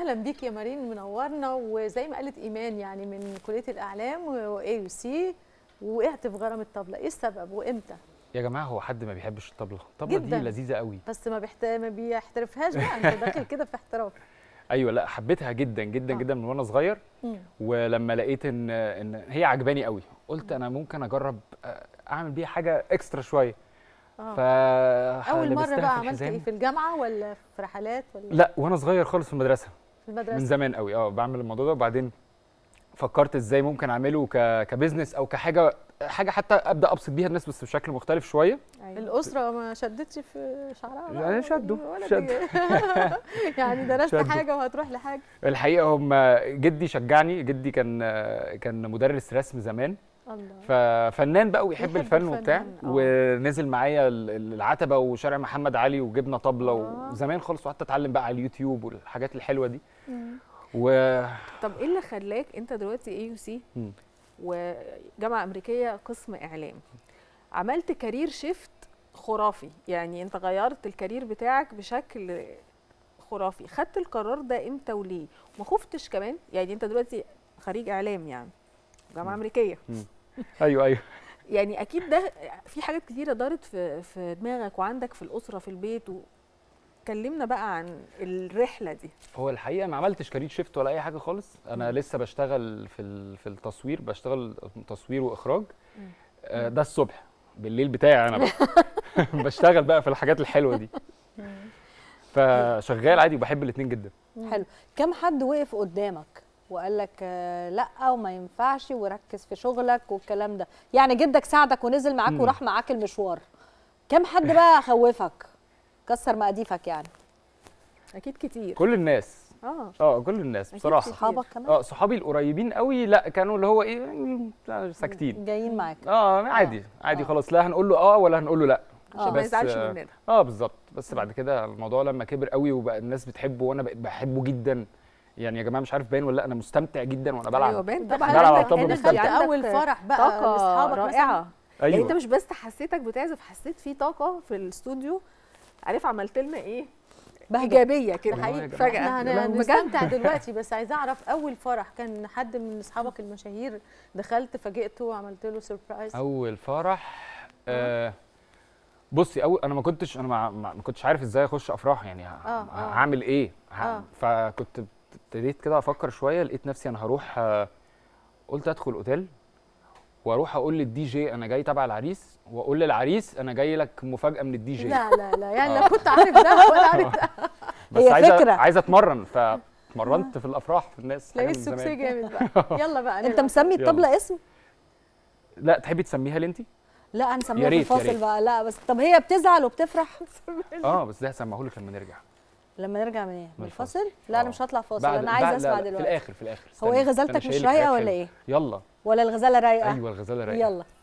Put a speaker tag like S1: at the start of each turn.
S1: اهلا بيك يا مارين منورنا وزي ما قالت ايمان يعني من كليه الاعلام واي يو سي وقعت في غرام الطبله ايه السبب وامتى يا جماعه هو حد ما بيحبش الطبله الطبله دي لذيذه قوي بس ما بيحت... ما بيحترفهاش بقى انت داخل كده في احتراف ايوه لا حبيتها جدا جدا آه. جدا من وانا صغير مم. ولما لقيت ان ان هي عجباني قوي قلت مم. انا ممكن اجرب آه، اعمل بيها حاجه اكسترا شويه آه. ف اول مره بقى عملت ايه في الجامعه ولا في رحلات ولا لا وانا صغير خالص في المدرسه في المدرسه من زمان قوي اه بعمل الموضوع ده وبعدين فكرت ازاي ممكن اعمله كبزنس او كحاجه حاجه حتى ابدا ابسط بيها الناس بس بشكل مختلف شويه أيوة. الاسره ما شدتش في شعرها يعني شدوا شد يعني درست شدو. حاجه وهتروح لحاجه الحقيقه هم جدي شجعني جدي كان كان مدرس رسم زمان ففنان بقى ويحب الفن وبتاع آه. ونزل معايا العتبه وشارع محمد علي وجبنا طبله آه. وزمان خالص وقعدت اتعلم بقى على اليوتيوب والحاجات الحلوه دي و طب ايه اللي خلاك انت دلوقتي اي يو سي وجامعه امريكيه قسم اعلام عملت كارير شيفت خرافي يعني انت غيرت الكارير بتاعك بشكل خرافي خدت القرار ده امتى وليه ما خفتش كمان يعني انت دلوقتي خريج اعلام يعني جامعه امريكيه ايوه ايوه يعني اكيد ده في حاجات كتيره دارت في في دماغك وعندك في الاسره في البيت وكلمنا كلمنا بقى عن الرحله دي هو الحقيقه ما عملتش كارير شيفت ولا اي حاجه خالص انا م. لسه بشتغل في في التصوير بشتغل تصوير واخراج م. آه ده الصبح بالليل بتاعي انا بقى بشتغل بقى في الحاجات الحلوه دي فشغال عادي وبحب الاثنين جدا حلو كم حد وقف قدامك وقال لك آه، لا وما ينفعش وركز في شغلك والكلام ده يعني جدك ساعدك ونزل معاك وراح معاك المشوار كم حد بقى خوفك كسر مقاديفك يعني اكيد كتير كل الناس اه اه كل الناس بصراحه صحابك كمان اه صحابي القريبين قوي لا كانوا اللي هو ايه ساكتين جايين معاك اه عادي آه. عادي آه. خلاص لا هنقول له اه ولا هنقول له لا آه. عشان ما يزعلش مننا اه بالظبط بس بعد كده الموضوع لما كبر قوي وبقى الناس بتحبه وانا بقيت بحبه جدا يعني يا جماعه مش عارف باين ولا لا انا مستمتع جدا وانا بلعب ايوه باين طبعا بلعب على الطبل يعني مستمتع اول فرح بقى لاصحابك رائعه يعني أيوة. يعني انت مش بس حسيتك بتعزف حسيت في طاقه في الاستوديو عارف عملت لنا ايه بهجة. ايجابيه كده حقيقي فجاه انا مستمتع دلوقتي بس عايزه اعرف اول فرح كان حد من اصحابك المشاهير دخلت فاجئته وعملت له سربرايز اول فرح أه. آه بصي اول انا ما كنتش انا ما, ما كنتش عارف ازاي اخش افراح يعني آه، آه. هعمل ايه آه. فكنت ابتديت كده افكر شويه لقيت نفسي انا هروح آه، قلت ادخل اوتيل واروح اقول للدي جي انا جاي تبع العريس واقول للعريس انا جاي لك مفاجاه من الدي جي لا لا لا يعني انا آه. كنت عارف ده ولا عارف ده بس هي عايزه فكرة. عايزه اتمرن فاتمرنت آه. في الافراح في الناس لقيت سوكسيه جامد بقى يلا بقى انت مسمي الطبله اسم لا تحبي تسميها لي انت لا انا سميها في الفاصل بقى لا بس طب هي بتزعل وبتفرح اه بس ده هسمعه لك لما نرجع لما نرجع من ايه؟ من الفاصل؟ لا انا آه. مش هطلع فاصل انا عايز اسمع دلوقتي في الاخر في الاخر هو ايه غزالتك مش رايقه ولا ايه؟ يلا ولا الغزاله رايقه؟ ايوه الغزاله رايقه يلا